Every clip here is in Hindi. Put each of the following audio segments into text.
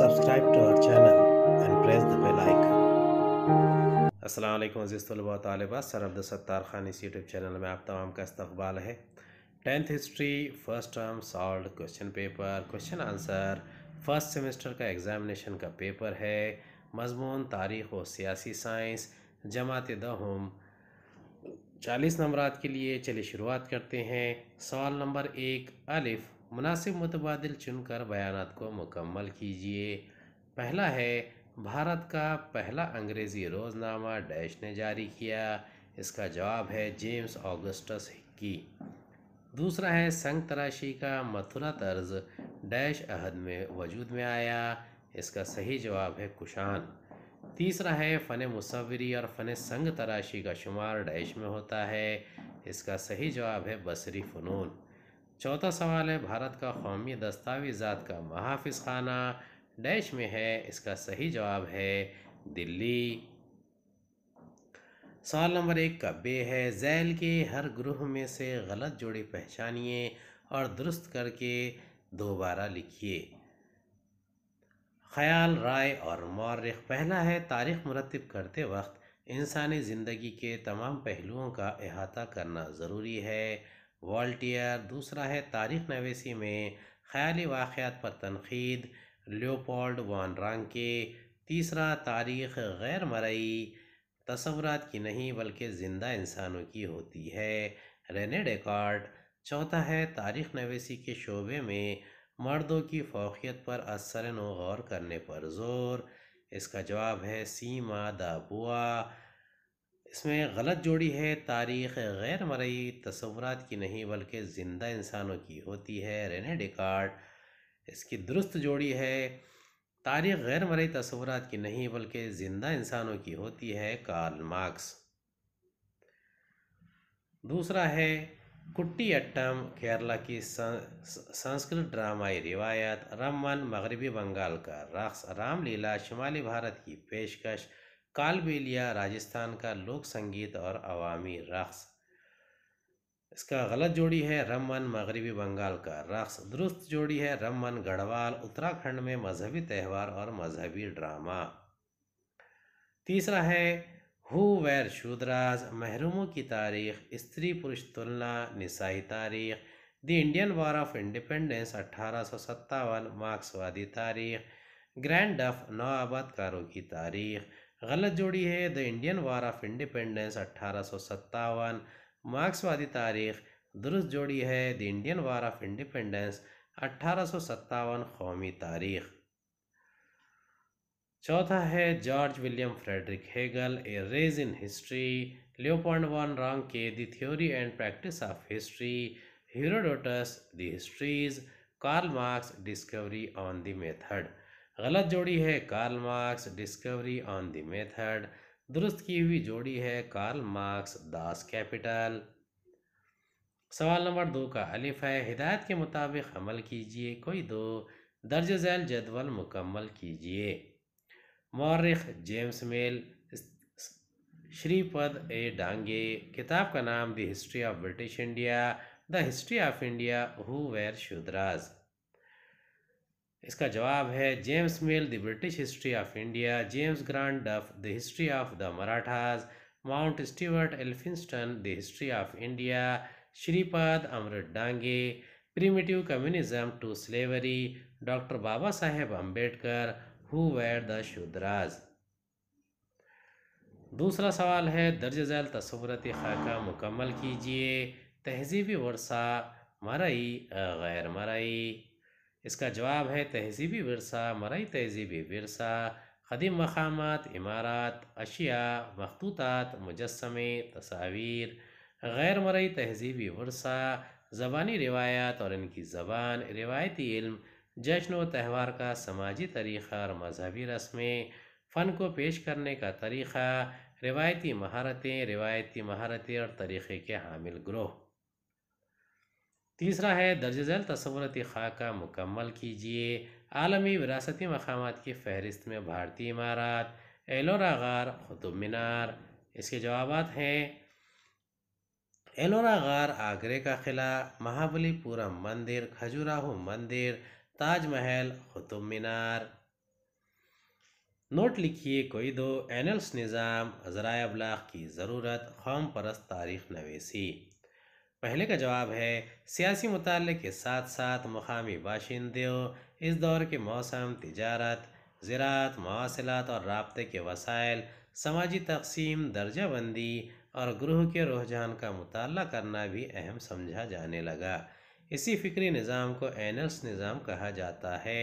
Subscribe to our channel and press the bell icon. Aslam अज़ीज़ तलबा सर सरअब्द सत्तार खान इस यूट्यूब चैनल में आप तमाम का इस्तबाल है tenth history first term solve question paper question answer first semester का एग्ज़ामिनेशन का पेपर है मजमून तारीख़ व सियासी साइंस जमात दहम चालीस नंबर के लिए चलिए शुरुआत करते हैं सवाल नंबर एक अलिफ़ मुनासिब मुतबाद चुनकर बयान को मुकम्मल कीजिए पहला है भारत का पहला अंग्रेज़ी रोज़नामा डैश ने जारी किया इसका जवाब है जेम्स ऑगस्टस की दूसरा है संग तराशी का मथुरा तर्ज डैश अहद में वजूद में आया इसका सही जवाब है कुशान तीसरा है फ़न मुसवरी और फ़न संग तराशी का शुमार डैश में होता है इसका सही जवाब है बसरी फ़नून चौथा सवाल है भारत का कौमी दस्तावेजात का महाफिज खाना डैश में है इसका सही जवाब है दिल्ली सवाल नंबर एक का बे है जैल के हर ग्रुह में से गलत जोड़े पहचानिए और दुरुस्त करके दोबारा लिखिए ख्याल राय और मौरख पहला है तारीख मरतब करते वक्त इंसानी ज़िंदगी के तमाम पहलुओं का अहाता करना ज़रूरी है वॉल्टियर दूसरा है तारीख नवेसी में ख्याली वाक़ात पर तनखीद लियोपोल्ड वान रांके तीसरा तारीख गैर मरई तस्वरत की नहीं बल्कि ज़िंदा इंसानों की होती है रेने डेकार्ड चौथा है तारीख नवेसी के शोबे में मर्दों की फोकियत पर असर गौर करने पर जोर इसका जवाब है सीमा दाबुआ इसमें गलत जोड़ी है तारीख़ गैर मरई तस्वरत की नहीं बल्कि ज़िंदा इंसानों की होती है रेने डिकार्ड इसकी दुरुस्त जोड़ी है तारीख़ गैर मरई तस्वरत की नहीं बल्कि ज़िंदा इंसानों की होती है कार्ल मार्क्स दूसरा है कुट्टी अट्टम केरला की संस्कृत ड्रामाई रिवायत रमन मगरबी बंगाल का रक्स रामलीला शुमाली भारत की पेशकश कालबेलिया राजस्थान का लोक संगीत और अवामी रक्स इसका गलत जोड़ी है रमन मगरबी बंगाल का रक्स दुरुस्त जोड़ी है रमन गढ़वाल उत्तराखंड में मजहबी त्यौहार और मजहबी ड्रामा तीसरा है हु वैर शूदराज महरूमों की तारीख स्त्री पुरुष तुलना निसाई तारीख the Indian war of independence अट्ठारह मार्क्सवादी तारीख ग्रैंड डफ नवाबत कारों की तारीख गलत जोड़ी है the Indian war of independence अट्ठारह मार्क्सवादी तारीख दुरुस्त जोड़ी है the Indian war of independence अट्ठारह कौमी तारीख चौथा है George William Frederick Hegel a rage in history Leopold von Ranke के the theory and practice of history Herodotus the histories Karl Marx discovery on the method गलत जोड़ी है Karl Marx discovery on the method दुरुस्त की हुई जोड़ी है कार्ल मार्क्स दास कैपिटल सवाल नंबर दो का अलिफ है हिदायत के मुताबिक अमल कीजिए कोई दो दर्ज झैल जदवल मुकम्मल कीजिए मौरख James Mill Shripad A Dange किताब का नाम the history of British India the history of India who were Shudras इसका जवाब है James Mill the British history of India James Grant Duff the history of the Marathas Mount Stuart Elphinstone the history of India Shripad Amrit Dange primitive communism to slavery doctor Babasaheb Ambedkar who were the Shudras दूसरा सवाल है दर्ज झैल तस्वरती खाका मुकम्मल कीजिए तहजीबी वर्षा मरई गैर मरई इसका जवाब है तहजीबी वरसा मरई तहजीबी वरसा कदीम मकामत इमारत अशिया मखतूत मुजस्मे तस्वीर गैर मरई तहजीबी वरसा ज़बानी रिवायात और इनकी ज़बान रिवायती इल्म जश्न व त्यौहार का समाजी तरीक़ा और मजहबी रस्में फ़न को पेश करने का तरीक़ा रिवायती महारतें रिवायती महारतें और तरीक़े के हामिल ग्रोह तीसरा है दर्ज झैल तस्वरत खा का मुकम्मल कीजिए आलमी विरासती मकाम की फहरिस्त में भारतीय इमारत एलोरा गार कुतुब मीनार इसके जवाब हैं एलोरा गार आगरे का किला महाबलीपुरम मंदिर खजुराहो मंदिर ताजमहल कुतुब मीनार नोट लिखिए कोई दो एनल्स निज़ाम ज़रा अबलाग की ज़रूरत कौम परस्त तारीख नवेसी पहले का जवाब है सियासी मुताल के साथ साथ मुकामी बाशिंदे इस दौर के मौसम तजारत ज़रात मवासलत और रबते के वसाइल समाजी तकसीम दर्जा बंदी और ग्रोह के रुझान का मुताल करना भी अहम समझा जाने लगा इसी फ़िक्री निज़ाम को एनल्स निज़ाम कहा जाता है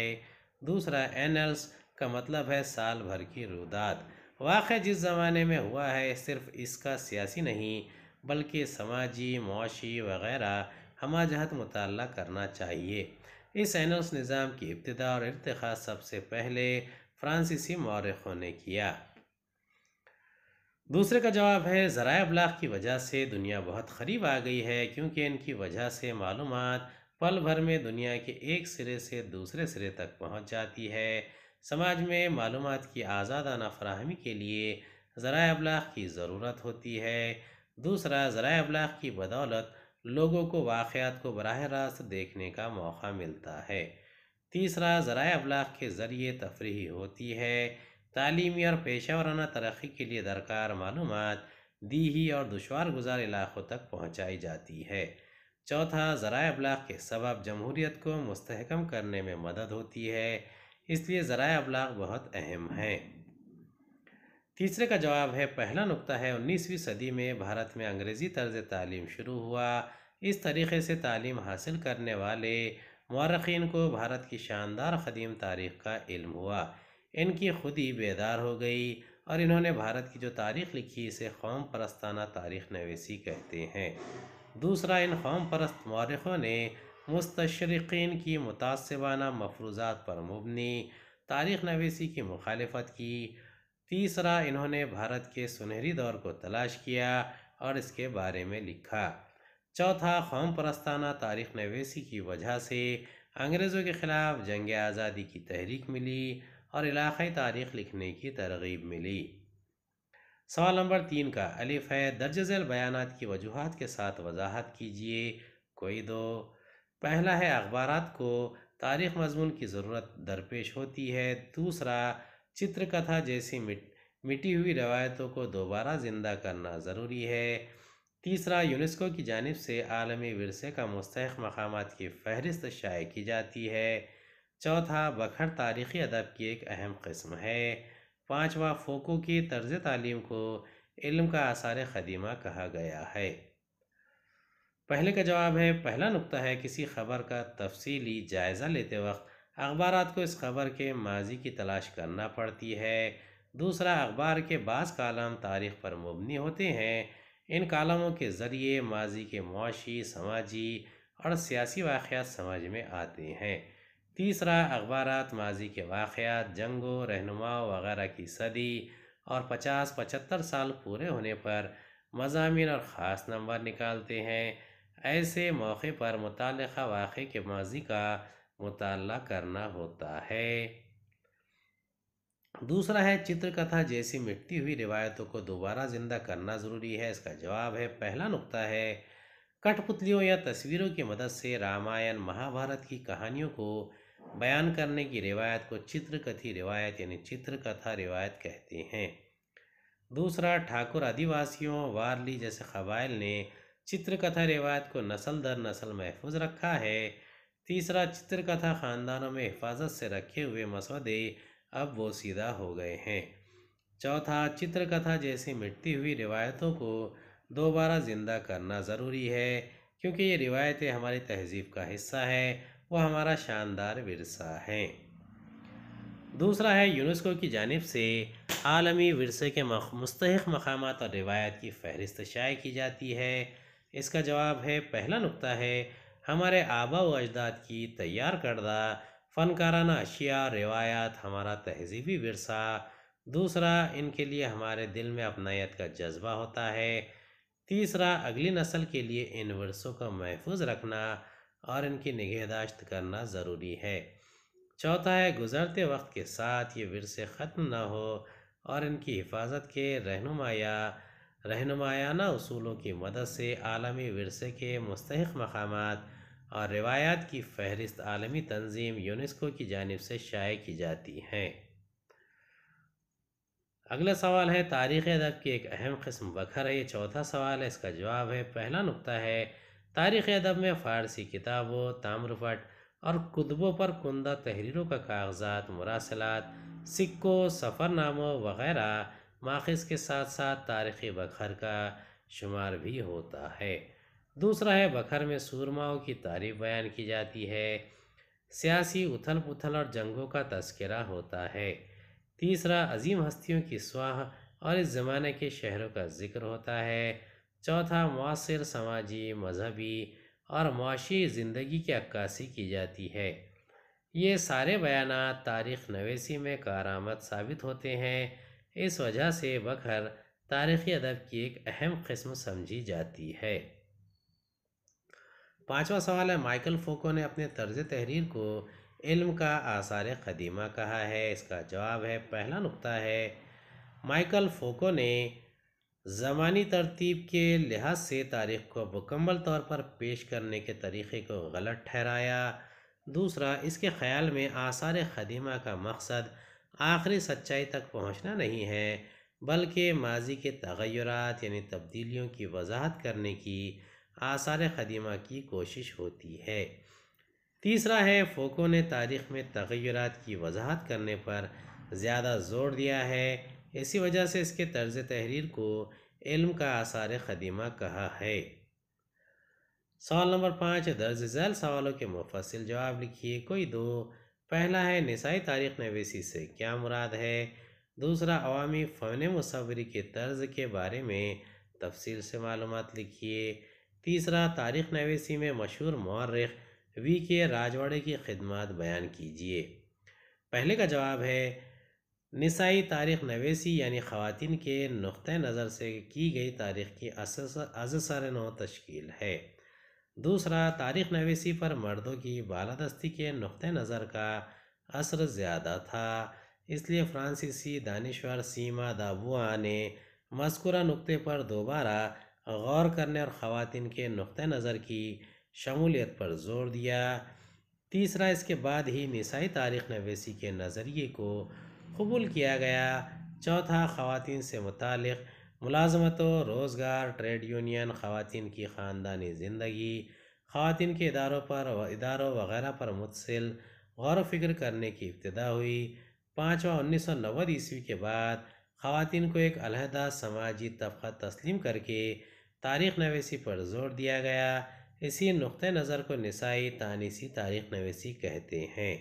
दूसरा एनल्स का मतलब है साल भर की रुदात वाक़ जिस ज़माने में हुआ है सिर्फ इसका सियासी नहीं बल्कि समाजी मुआशी वगैरह हमा जहत मुताल करना चाहिए इस एनोस निज़ाम की इब्तदा और इरतखा सबसे पहले फ्रांसीसी मौरखों ने किया दूसरे का जवाब है ज़रा अबलाग की वजह से दुनिया बहुत करीब आ गई है क्योंकि इनकी वजह से मालूम पल भर में दुनिया के एक सिरे से दूसरे सिरे तक पहुंच जाती है समाज में मालूम की आज़ादाना फ्राहमी के लिए ज़रा अबलाग की ज़रूरत होती है दूसरा ज़रा अबलाग की बदौलत लोगों को वाक़ात को बरह रास्त देखने का मौका मिलता है तीसरा ज़रा अबलाग के ज़रिए तफरी होती है तालीमी और पेशा वराना तरक्की के लिए दरकार मालूम दीही और दुशवार गुजार इलाक़ों तक पहुँचाई जाती है चौथा ज़रा अबलाग के सबब जमहूरीत को मस्तकम करने में मदद होती है इसलिए ज़रा अबलाग बहुत अहम है तीसरे का जवाब है पहला नुकता है उन्नीसवीं सदी में भारत में अंग्रेज़ी तर्ज तालीम शुरू हुआ इस तरीक़े से तालीम हासिल करने वाले मौरखीन को भारत की शानदार कदीम तारीख़ का इल्म हुआ इनकी खुद ही बेदार हो गई और इन्होंने भारत की जो तारीख़ लिखी इसे कौम परस्ताना तारीख़ नवेसी कहते हैं दूसरा इन कौम परस्त मौरखों ने मुस्तरकिन की मुतासबाना मफरूज़ात पर मबनी तारीख़ नवेसी की मुखालफत की तीसरा इन्होंने भारत के सुनहरी दौर को तलाश किया और इसके बारे में लिखा चौथा कौम परस्ताना तारीख नवेसी की वजह से अंग्रेज़ों के ख़िलाफ़ जंग आज़ादी की तहरीक मिली और इलाक़ाई तारीख लिखने की तरगीब मिली सवाल नंबर तीन का अलिफ है दर्ज झेल बयान की वजूहत के साथ वजाहत कीजिए कोई दो पहला है अखबार को तारीख मजमून की ज़रूरत दरपेश होती है दूसरा चित्रकथा जैसी मिट मिटी हुई रवायतों को दोबारा ज़िंदा करना ज़रूरी है तीसरा यूनेस्को की जानब से आलमी वरसे का मुस्तक मकाम की फहरिस्त शाये की जाती है चौथा बखर तारीख़ी अदब की एक अहम कस्म है पाँचवा फोको की तर्ज तालीम को इल्म का आसार ख़दीमा कहा गया है पहले का जवाब है पहला नुकता है किसी खबर का तफसीली जायज़ा लेते वक्त अखबार को इस खबर के माजी की तलाश करना पड़ती है दूसरा अखबार के बाद कलम तारीख पर मबनी होते हैं इन कलमों के ज़रिए माजी के मुशी समाजी और सियासी वाक़ समझ में आते हैं तीसरा अखबार माजी के वाक़ात जंगों रहनुमाओं वगैरह की सदी और पचास पचहत्तर साल पूरे होने पर मजामी और ख़ास नंबर निकालते हैं ऐसे मौके पर मुतल वाक़े के माजी का मुताल करना होता है दूसरा है चित्रकथा जैसी मिटती हुई रिवायतों को दोबारा जिंदा करना ज़रूरी है इसका जवाब है पहला नुकता है कठपुतलियों या तस्वीरों की मदद से रामायण महाभारत की कहानियों को बयान करने की रिवायत को चित्रकथी रिवायत यानी चित्रकथा रिवायत कहते हैं दूसरा ठाकुर आदिवासियों वारली जैसे कबाइल ने चित्रकथा रिवायत को नस्ल दर नस्ल महफूज रखा है तीसरा चित्रकथा ख़ानदानों में हिफाजत से रखे हुए मसौदे अब वो सीधा हो गए हैं चौथा चित्रकथा जैसी मिटती हुई रिवायतों को दोबारा ज़िंदा करना ज़रूरी है क्योंकि ये रिवायतें हमारी तहजीब का हिस्सा है वह हमारा शानदार विरसा है दूसरा है यूनेस्को की जानब से आलमी वरसे के मुस्तक मकाम और रिवायत की फहरिस्त शाये की जाती है इसका जवाब है पहला नुकता है हमारे आबा व अजदाद की तैयार करदा फनकाराना अशिया रिवायात हमारा तहजीबी वरसा दूसरा इनके लिए हमारे दिल में अपनायत का जज्बा होता है तीसरा अगली नस्ल के लिए इन वरसों का महफूज रखना और इनकी निगहदाश्त करना ज़रूरी है चौथा है गुजरते वक्त के साथ ये वरसे ख़त्म ना हो और इनकी हिफाजत के रहनुमाया रहनुमायाना असूलों की मदद से आलमी वरसे के मुस्तक मकाम और रिवायात की फहरिस्त आलमी तंजीम यूनेस्को की जानब से शाये की जाती हैं अगला सवाल है तारीख़ अदब की एक अहम कस्म बखर है ये चौथा सवाल है इसका जवाब है पहला नुकता है तारीख़ अदब में फ़ारसी किताबों ताम्रफट और कुतबों पर कुंदा तहरीरों का कागजात मुरासलात सिक्कों सफ़रनामों वगैरह माखज़ के साथ साथ तारीख़ी बखर का शुमार भी होता है दूसरा है बखर में सूरमाओं की तारीफ बयान की जाती है सियासी उथल पुथल और जंगों का तस्करा होता है तीसरा अजीम हस्तियों की स्वाह और इस ज़माने के शहरों का जिक्र होता है चौथा मौसर समाजी मजहबी और माशी ज़िंदगी की अक्कासी की जाती है ये सारे बयान तारीख़ नवेसी में कारामद साबित होते हैं इस वजह से बखर तारीख़ी अदब की एक अहम कस्म समझी जाती है पांचवा सवाल है माइकल फोको ने अपने तर्ज तहरीर को इल्म का आसार ख़दीमा कहा है इसका जवाब है पहला नुकता है माइकल फोको ने ज़मानी तरतीब के लिहाज से तारीख़ को मुकम्मल तौर पर पेश करने के तरीक़े को गलत ठहराया दूसरा इसके ख्याल में आसार कदीमा का मकसद आखिरी सच्चाई तक पहुँचना नहीं है बल्कि माजी के तगैरत यानी तब्दीलियों की वजाहत करने की आसार ख़दीमा की कोशिश होती है तीसरा है फोको ने तारीख़ में तगैरत की वजाहत करने पर ज़्यादा जोर दिया है इसी वजह से इसके तर्ज तहरीर को इल्म का आसार ख़दीमा कहा है सवाल नंबर पाँच दर्ज झैल सवालों के मुफसिल जवाब लिखिए कोई दो पहला है नसाई तारीख नवेसी से क्या मुराद है दूसरा अवामी फ़न मसवरी के तर्ज के बारे में तफसील से मालूम लिखिए तीसरा तारीख नवेसी में मशहूर मौरख वी के राजवाड़े की खिदमत बयान कीजिए पहले का जवाब है निसाई तारीख नवेसी यानी ख़वान के नुत नज़र से की गई तारीख की अजसर नौ तश्कील है दूसरा तारीख नवेसी पर मर्दों की बालादस्ती के नुक़ नज़र का असर ज़्यादा था इसलिए फ्रांसीसी दानश्वर सीमा दाबुआ ने मस्कुरा नुक्ते पर दोबारा गौर करने और ख़वान के नुक़ नज़र की शमूलियत पर जोर दिया तीसरा इसके बाद ही निसाई तारीख़ नवेसी के नज़रिए को कबूल किया गया चौथा ख़वान से मुतल मुलाजमतों रोज़गार ट्रेड यूनियन ख़वान की ख़ानदानी ज़िंदगी ख़वान के इदारों पर इदारों वगैरह पर मुतसिल गौर वफिक्र करने की इब्तदा हुई पाँचवा उन्नीस सौ नब्बे ईस्वी के बाद खातिन को एक अलहदा समाजी तबका तस्लीम करके तारीख़ नवेसी पर जोर दिया गया इसी नुक़ नज़र को नसाई तानीसी तारीख़ नवेसी कहते हैं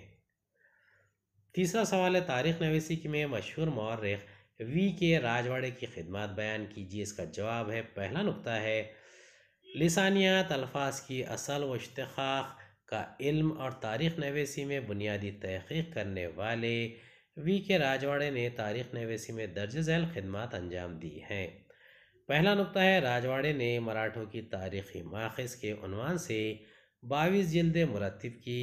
तीसरा सवाल है तारीख़ नवेसी की में मशहूर मौरख वी के राजवाड़े की खिदमत बयान कीजिए इसका जवाब है पहला नुकता है लसानियात अल्फाज की असल व इश्तखाक का इल्म और तारीख़ नवेसी में बुनियादी तहक़ीक करने वाले वी के राजवाड़े ने तारीख नवेसी में दर्ज झैल खदमात अंजाम दी हैं पहला नुकता है राजवाड़े ने मराठों की तारीखी माखज़ के अनवान से बाईस जल्द मुरतब की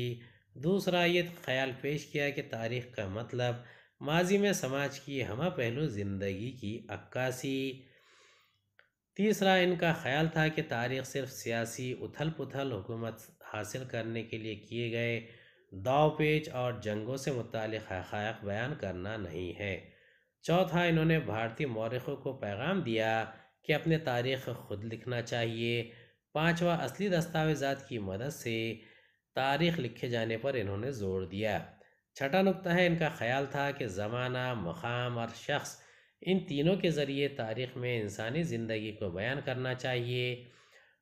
दूसरा ये ख्याल पेश किया कि तारीख का मतलब माजी में समाज की हम पहलू ज़िंदगी की अक्कासी तीसरा इनका ख्याल था कि तारीख सिर्फ सियासी उथल पुथल हुकूमत हासिल करने के लिए किए गए दाव पेच और जंगों से मुतल हक़ बयान करना नहीं है चौथा इन्होंने भारतीय मौरखों को पैगाम दिया कि अपने तारीख़ खुद लिखना चाहिए पाँचवा असली दस्तावेजात की मदद से तारीख लिखे जाने पर इन्होंने जोर दिया छठा नुकता है इनका ख्याल था कि ज़माना मकाम और शख्स इन तीनों के ज़रिए तारीख में इंसानी ज़िंदगी को बयान करना चाहिए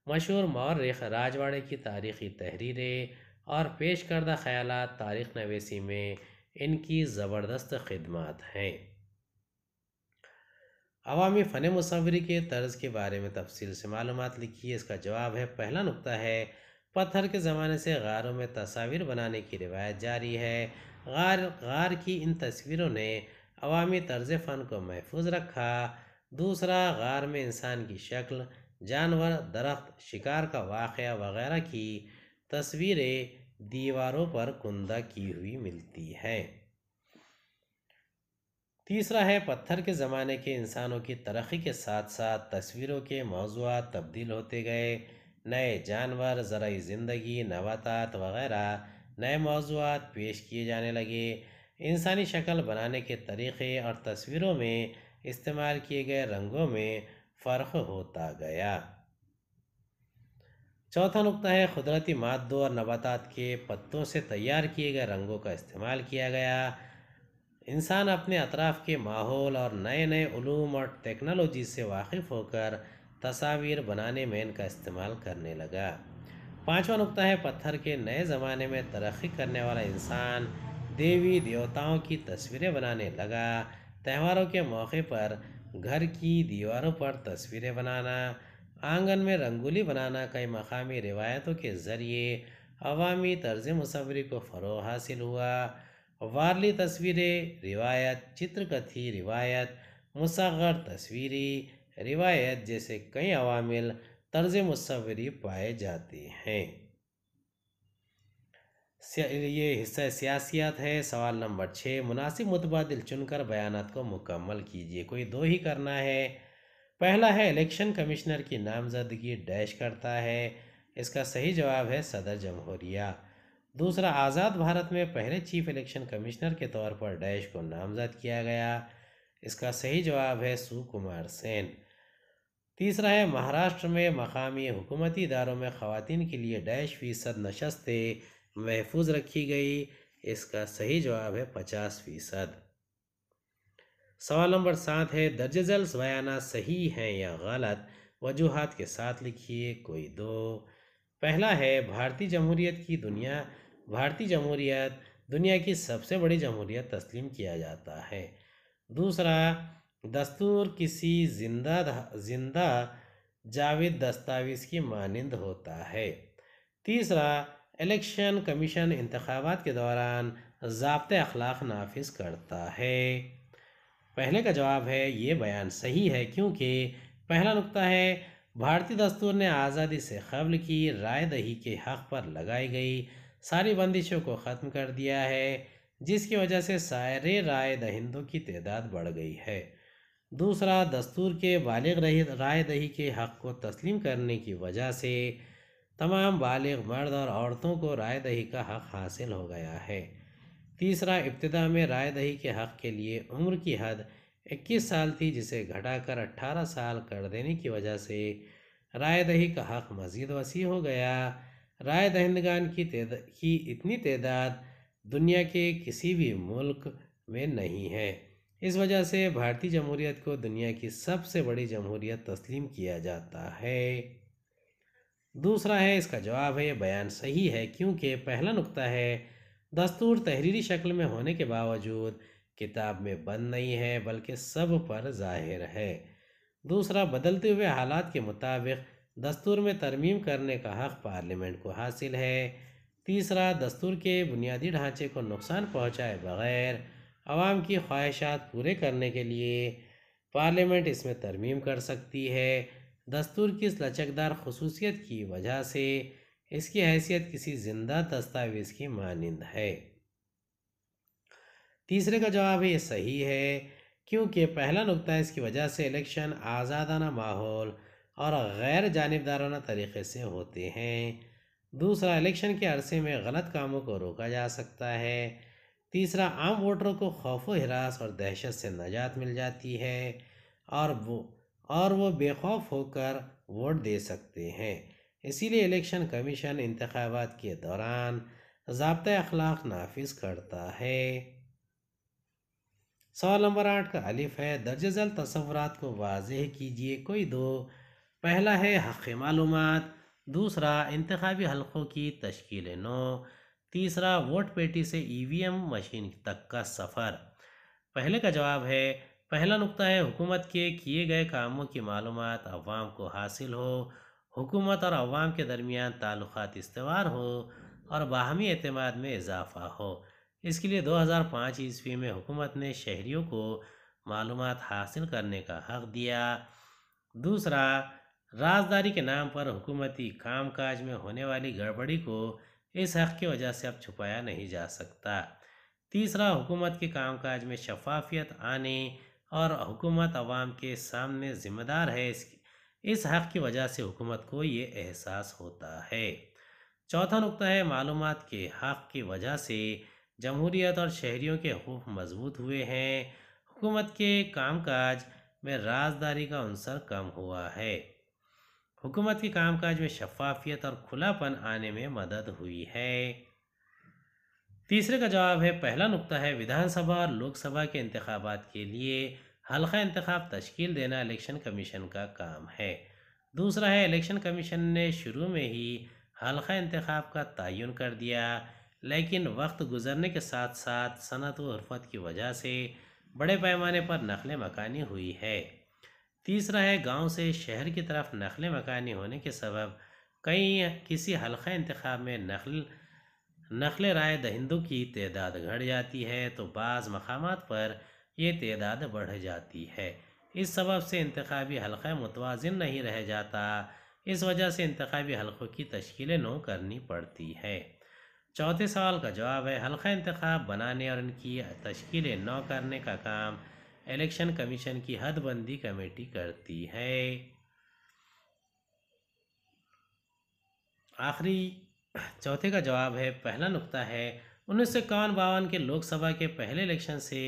मशहूर मौरख राजवाड़े की तारीखी तहरीरें और पेश करदा ख्याल तारीख नवेसी में इनकी ज़बरदस्त खदमात हैं अवामी फ़न मसवरी के तर्ज के बारे में तफसील से मालूम लिखी है इसका जवाब है पहला नुकता है पत्थर के ज़माने से गारों में तस्वीर बनाने की रिवायत जारी है गार गार की इन तस्वीरों ने अवामी तर्ज फ़न को महफूज रखा दूसरा गार में इंसान की शक्ल जानवर दरख्त शिकार का वाक़ वगैरह की तस्वीरें दीवारों पर कुंदा की हुई मिलती हैं तीसरा है पत्थर के ज़माने के इंसानों की तरक्की के साथ साथ तस्वीरों के मौजूद तब्दील होते गए नए जानवर ज़रा ज़िंदगी नवातात वगैरह नए मौजूद पेश किए जाने लगे इंसानी शक्ल बनाने के तरीक़े और तस्वीरों में इस्तेमाल किए गए रंगों में फ़र्क होता गया चौथा नुकता है कुदरती मादों और नबातात के पत्तों से तैयार किए गए रंगों का इस्तेमाल किया गया इंसान अपने अतराफ़ के माहौल और नए नए ूम और टेक्नोलॉजी से वाकिफ़ होकर तस्वीर बनाने में इनका इस्तेमाल करने लगा पांचवा नुकता है पत्थर के नए ज़माने में तरक्की करने वाला इंसान देवी देवताओं की तस्वीरें बनाने लगा त्योहारों के मौके पर घर की दीवारों पर तस्वीरें बनाना आंगन में रंगोली बनाना कई मकामी रिवायतों के ज़रिए अवामी तर्ज मसवरी को फ़रो हासिल हुआ वारली तस्वीरें रिवायत चित्रकथी रिवायत मुसर तस्वीरी रिवायत जैसे कई अवामिल तर्ज मसवरी पाए जाते हैं ये हिस्सा सियासियात है सवाल नंबर छः मुनासिब मुतबादिल चुनकर बयानात को मुकम्मल कीजिए कोई दो ही करना है पहला है इलेक्शन कमिश्नर की नामजदगी डैश करता है इसका सही जवाब है सदर जमहूरिया दूसरा आज़ाद भारत में पहले चीफ इलेक्शन कमिश्नर के तौर पर डैश को नामजद किया गया इसका सही जवाब है सुकुमार सेन तीसरा है महाराष्ट्र में मकामी हुकूमती इदारों में ख़वान के लिए डैश फ़ीसद नशस्तें महफूज रखी गई इसका सही जवाब है पचास फ़ीसद सवाल नंबर सात है दर्ज जल्स बयाना सही हैं या गलत वजूहत के साथ लिखिए कोई दो पहला है भारतीय जमहूरीत की दुनिया भारतीय जमहूरीत दुनिया की सबसे बड़ी जमहूरीत तस्लीम किया जाता है दूसरा दस्तूर किसी जिंदा जिंदा जावेद दस्तावेज़ की मानंद होता है तीसरा इलेक्शन कमीशन इंतबात के दौरान जबत अखलाक नाफिज करता है पहले का जवाब है ये बयान सही है क्योंकि पहला नुकता है भारतीय दस्तूर ने आज़ादी से कबल की राय दही के हक़ पर लगाई गई सारी बंदिशों को ख़त्म कर दिया है जिसकी वजह से सारे राय दहिंदों की तदाद बढ़ गई है दूसरा दस्तूर के बालग रही राय दही के हक़ को तस्लीम करने की वजह से तमाम बालग मर्द और औरतों को राय दही का हक़ हासिल हो गया है तीसरा इब्तदा में राय दही के हक़ के लिए उम्र की हद 21 साल थी जिसे घटाकर 18 साल कर देने की वजह से राय दही का हक़ मज़ीद वसी हो गया राय दहिंदगान की तेद की इतनी तदाद दुनिया के किसी भी मुल्क में नहीं है इस वजह से भारतीय जमहूरियत को दुनिया की सबसे बड़ी जमहूरियत तस्लीम किया जाता है दूसरा है इसका जवाब है बयान सही है क्योंकि पहला नुकता है दस्तूर तहरीरी शक्ल में होने के बावजूद किताब में बंद नहीं है बल्कि सब पर जाहिर है दूसरा बदलते हुए हालात के मुताबिक दस्तूर में तरमीम करने का हक़ पार्लियामेंट को हासिल है तीसरा दस्तूर के बुनियादी ढांचे को नुकसान पहुँचाए बगैर आवाम की ख्वाहिशात पूरे करने के लिए पार्लियामेंट इसमें तरमीम कर सकती है दस्तूर की इस लचकदार खसूसियत की वजह से इसकी हैसियत किसी जिंदा दस्तावेज़ की मानंद है तीसरे का जवाब ये सही है क्योंकि पहला नुकता इसकी वजह से इलेक्शन आज़ादाना माहौल और गैर जानबदाराना तरीके से होते हैं दूसरा इलेक्शन के अरसे में गलत कामों को रोका जा सकता है तीसरा आम वोटरों को खौफ हिरास और दहशत से नजात मिल जाती है और वो और वो बेखौफ होकर वोट दे सकते हैं इसीलिए इलेक्शन कमीशन इंतबात के दौरान जबत अखलाक नाफिज करता है सवाल नंबर आठ का अलिफ है दर्ज झल तस्वरत को वाजह कीजिए कोई दो पहला है हक़ मालूम दूसरा इंतबी हलकों की तश्ल नौ तीसरा वोट पेटी से ई वी एम मशीन तक का सफ़र पहले का जवाब है पहला नुकता है हुकूमत के किए गए कामों की मालूम अवाम को हासिल हो हुकूमत और अवाम के दरमियान ताल्लुक इस्तेवार हो और बाहमी अतमाद में इजाफा हो इसके लिए 2005 ईस्वी में हुकूमत ने शहरीों को मालूम हासिल करने का हक दिया दूसरा राजदारी के नाम पर हुकूमती काम काज में होने वाली गड़बड़ी को इस हक़ की वजह से अब छुपाया नहीं जा सकता तीसरा हुकूमत के कामकाज में शफाफियत आने और हुकूमत आवाम के सामने ज़िम्मेदार है इसकी इस हक़ की वजह से हुकूमत को ये एहसास होता है चौथा नुकता है मालूम के हक़ की वजह से जमहूरीत और शहरीों के हकूक़ मजबूत हुए हैं हुकूमत के कामकाज में राजदारी का अनसर कम हुआ है हुकूमत के कामकाज में शफाफियत और खुलापन आने में मदद हुई है तीसरे का जवाब है पहला नुकता है विधानसभा और लोकसभा के इंतबात के लिए हल्का इंतखब तश्कील देना इलेक्शन कमीशन का काम है दूसरा है इलेक्शन कमीशन ने शुरू में ही हल्का इंतखब का तयन कर दिया लेकिन वक्त गुजरने के साथ साथ सनत हरफत की वजह से बड़े पैमाने पर नखल मकानी हुई है तीसरा है गांव से शहर की तरफ नखल मकानी होने के सबब कई किसी हल्का इंतखब में नखल नखल राय दहिंदों की तदाद घट जाती है तो बाज़ मकाम पर ये तदाद बढ़ जाती है इस सबब से इंतबी हलक़ा मुतवाजन नहीं रह जाता इस वजह से इंतबी हलक़ों की तश्ील नो करनी पड़ती है चौथे सवाल का जवाब है हल्का इंतखब बनाने और इनकी तश्ील नौ करने का काम इलेक्शन कमीशन की हदबंदी कमेटी करती है आखिरी चौथे का जवाब है पहला नुकता है उन्नीस सौ इक्यावन बावन के लोकसभा के पहले इलेक्शन से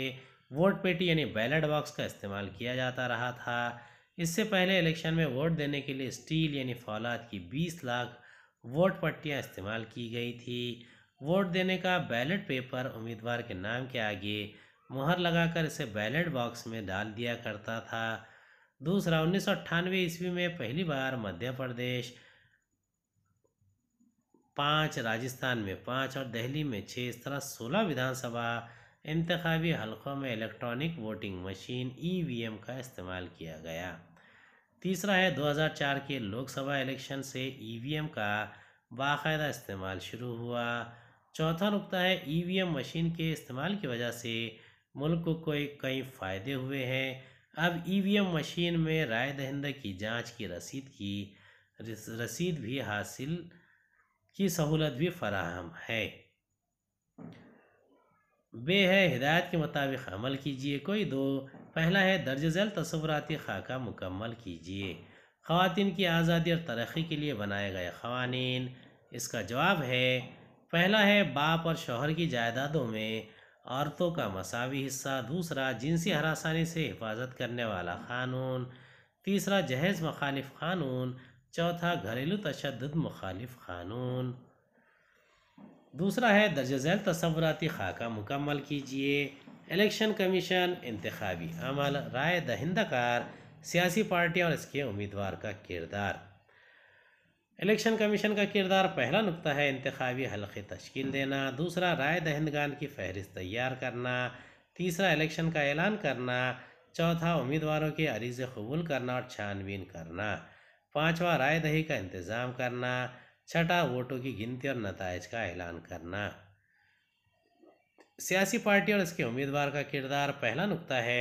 वोट पेटी यानी बैलेट बॉक्स का इस्तेमाल किया जाता रहा था इससे पहले इलेक्शन में वोट देने के लिए स्टील यानी फौलाद की बीस लाख वोट पट्टियाँ इस्तेमाल की गई थी वोट देने का बैलेट पेपर उम्मीदवार के नाम के आगे मुहर लगाकर इसे बैलेट बॉक्स में डाल दिया करता था दूसरा उन्नीस ईस्वी में पहली बार मध्य प्रदेश पाँच राजस्थान में पाँच और दिल्ली में छः इस तरह सोलह विधानसभा इंतबी हलकों में इलेक्ट्रॉनिक वोटिंग मशीन ईवीएम का इस्तेमाल किया गया तीसरा है 2004 के लोकसभा इलेक्शन से ईवीएम का बाकायदा इस्तेमाल शुरू हुआ चौथा नुकता है ईवीएम मशीन के इस्तेमाल की वजह से मुल्क को कोई कई फ़ायदे हुए हैं अब ईवीएम मशीन में राय दहिंदा की जांच की रसीद की रसीद भी हासिल की सहूलत भी फराहम है बे है हिदायत के मुताबिक अमल कीजिए कोई दो पहला है दर्ज झैल तस्वरती खाका मुकम्मल कीजिए खातिन की आज़ादी और तरक्की के लिए बनाए गए खवानीन इसका जवाब है पहला है बाप और शोहर की जायदादों में औरतों का मसावी हिस्सा दूसरा जिनसी हरासानी से हिफाजत करने वाला कानून तीसरा जहेज़ मखालिफ कानून चौथा घरेलू तशद मुखालिफ कानून दूसरा है दर्ज झैल तस्वरती खाका मुकम्मल कीजिए इलेक्शन कमीशन इंतबी अमल राय दहिंदकार सियासी पार्टी और इसके उम्मीदवार का किरदार इलेक्शन कमीशन का किरदार पहला नुकता है इंतबी हलके तश्कील देना दूसरा राय दहिंदगान की फहरिस्त तैयार करना तीसरा इलेक्शन का ऐलान करना चौथा उम्मीदवारों के अरीज़ कबूल करना और छानबीन करना पाँचवा राय दही का इंतज़ाम करना छठा वोटों की गिनती और नतज का ऐलान करना सियासी पार्टी और इसके उम्मीदवार का किरदार पहला नुकता है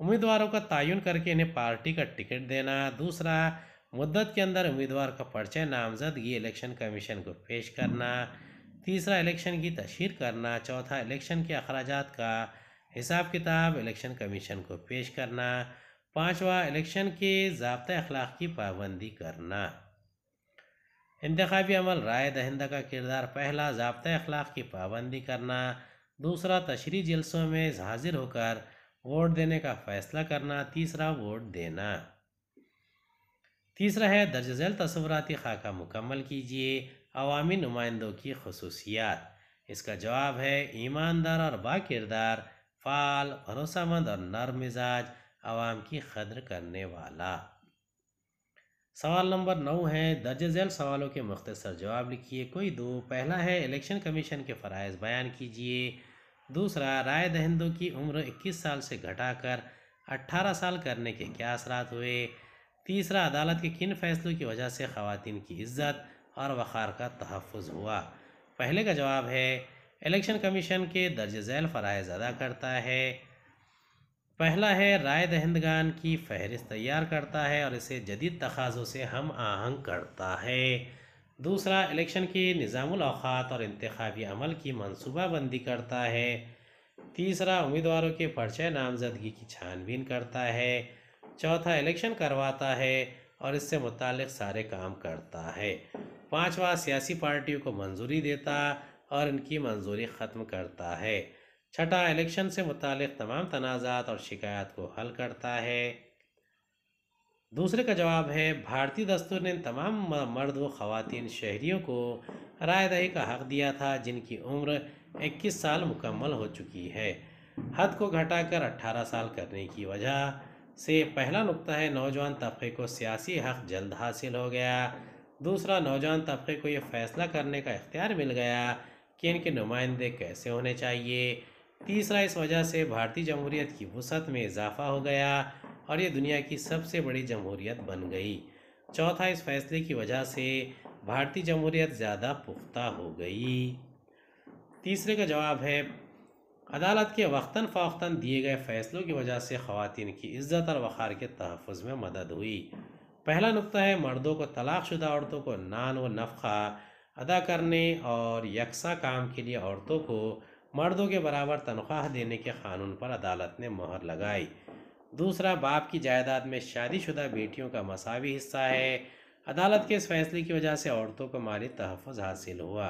उम्मीदवारों का तयन करके इन्हें पार्टी का टिकट देना दूसरा मुद्दत के अंदर उम्मीदवार का पर्चा नामजदगी इलेक्शन कमीशन को पेश करना तीसरा इलेक्शन की तशहर करना चौथा इलेक्शन के अखराज का हिसाब किताब इलेक्शन कमीशन को पेश करना पाँचवा इलेक्शन के जबता अखलाक की पाबंदी करना इंतबी अमल राय दहिंदा का किरदार पहला जबत अखलाक की पाबंदी करना दूसरा तशरी जलसों में हाजिर होकर वोट देने का फैसला करना तीसरा वोट देना तीसरा है दर्ज झैल तस्वराती खाका मुकम्मल कीजिए अवामी नुमाइंदों की खसूसियात इसका जवाब है ईमानदार और बाकिरदार फाल भरोसामंद और नर मिजाज आवाम की कदर करने वाला सवाल नंबर नौ है दर्ज झैल सवालों के मुख्तर जवाब लिखिए कोई दो पहला है इलेक्शन कमीशन के फ़रज़ बयान कीजिए दूसरा राय दहिंदों की उम्र इक्कीस साल से घटाकर अट्ठारह साल करने के क्या असरात हुए तीसरा अदालत के किन फैसलों की वजह से ख़वान की इज्जत और वक़ार का तहफ़ हुआ पहले का जवाब है इलेक्शन कमीशन के दर्ज झैल फ़रज़ अदा करता है पहला है राय दहंदगान की फहरिस्त तैयार करता है और इसे जदीद तकाज़ों से हम आहंग करता है दूसरा इलेक्शन के निज़ामत और इंतबी अमल की मनसूबा बंदी करता है तीसरा उम्मीदवारों के पर्चे नामजदगी की छानबीन करता है चौथा इलेक्शन करवाता है और इससे मुतल सारे काम करता है पाँचवा सियासी पार्टियों को मंजूरी देता और इनकी मंजूरी ख़त्म करता है छठा इलेक्शन से मुतल तमाम तनाज़ात और शिकायत को हल करता है दूसरे का जवाब है भारतीय दस्तूर ने तमाम मर्द व ख़वान शहरीों को राय दही का हक़ दिया था जिनकी उम्र 21 साल मुकम्मल हो चुकी है हद को घटाकर 18 साल करने की वजह से पहला नुकता है नौजवान तबके को सियासी हक़ जल्द हासिल हो गया दूसरा नौजवान तबके को ये फ़ैसला करने का इख्तियार मिल गया कि इनके नुमाइंदे कैसे होने चाहिए तीसरा इस वजह से भारतीय जमहूरियत की वसत में इजाफा हो गया और ये दुनिया की सबसे बड़ी जमहूरियत बन गई चौथा इस फैसले की वजह से भारतीय जमहूरियत ज़्यादा पुख्ता हो गई तीसरे का जवाब है अदालत के वक्ता फ़ौता दिए गए फैसलों की वजह से ख़वान की इज़्ज़त और वक़ार के तहफ़ में मदद हुई पहला नुकता है मर्दों को तलाक़शुदा औरतों को नान व नफ़ा अदा करने और यकसा काम के लिए औरतों को मर्दों के बराबर तनख्वाह देने के कानून पर अदालत ने मोहर लगाई दूसरा बाप की जायदाद में शादीशुदा बेटियों का मसावी हिस्सा है अदालत के इस फैसले की वजह से औरतों को माली तहफ़ हासिल हुआ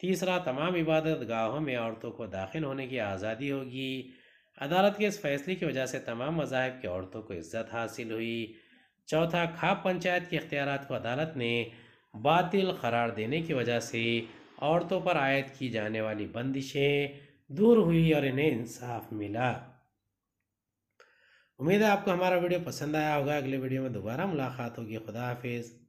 तीसरा तमाम इबादत गाहों में औरतों को दाखिल होने की आज़ादी होगी अदालत के इस फैसले की वजह से तमाम मजाहब की औरतों को इज्जत हासिल हुई चौथा खाप पंचायत के इख्तियार को अदालत ने बातिल करार देने की वजह से औरतों पर आयद की जाने वाली बंदिशें दूर हुई और इन्हें इंसाफ मिला उम्मीद है आपको हमारा वीडियो पसंद आया होगा अगले वीडियो में दोबारा मुलाकात होगी खुदा हाफिज़